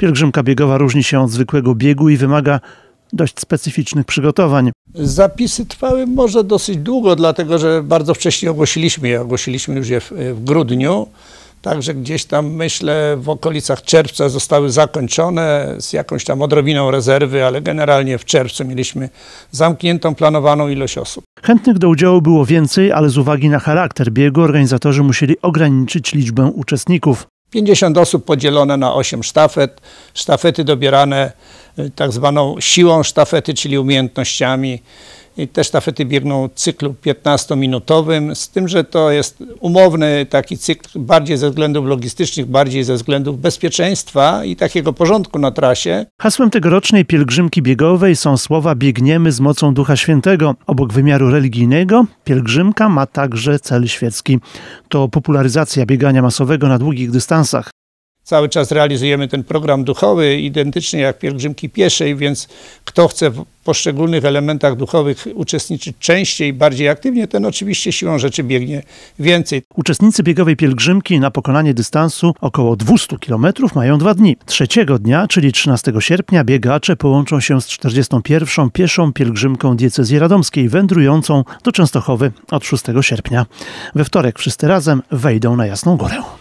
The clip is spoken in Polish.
Pielgrzymka biegowa różni się od zwykłego biegu i wymaga dość specyficznych przygotowań. Zapisy trwały może dosyć długo, dlatego że bardzo wcześnie ogłosiliśmy je. Ogłosiliśmy już je w, w grudniu. Także gdzieś tam myślę w okolicach czerwca zostały zakończone z jakąś tam odrobiną rezerwy, ale generalnie w czerwcu mieliśmy zamkniętą planowaną ilość osób. Chętnych do udziału było więcej, ale z uwagi na charakter biegu organizatorzy musieli ograniczyć liczbę uczestników. 50 osób podzielone na 8 sztafet, sztafety dobierane y, tak zwaną siłą sztafety, czyli umiejętnościami i te sztafety biegną w cyklu 15-minutowym, z tym, że to jest umowny taki cykl bardziej ze względów logistycznych, bardziej ze względów bezpieczeństwa i takiego porządku na trasie. Hasłem tegorocznej pielgrzymki biegowej są słowa biegniemy z mocą Ducha Świętego. Obok wymiaru religijnego pielgrzymka ma także cel świecki. To popularyzacja biegania masowego na długich dystansach cały czas realizujemy ten program duchowy, identycznie jak pielgrzymki pieszej, więc kto chce w poszczególnych elementach duchowych uczestniczyć częściej, bardziej aktywnie, ten oczywiście siłą rzeczy biegnie więcej. Uczestnicy biegowej pielgrzymki na pokonanie dystansu około 200 km mają dwa dni. Trzeciego dnia, czyli 13 sierpnia, biegacze połączą się z 41. pieszą pielgrzymką diecezji radomskiej, wędrującą do Częstochowy od 6 sierpnia. We wtorek wszyscy razem wejdą na Jasną Górę.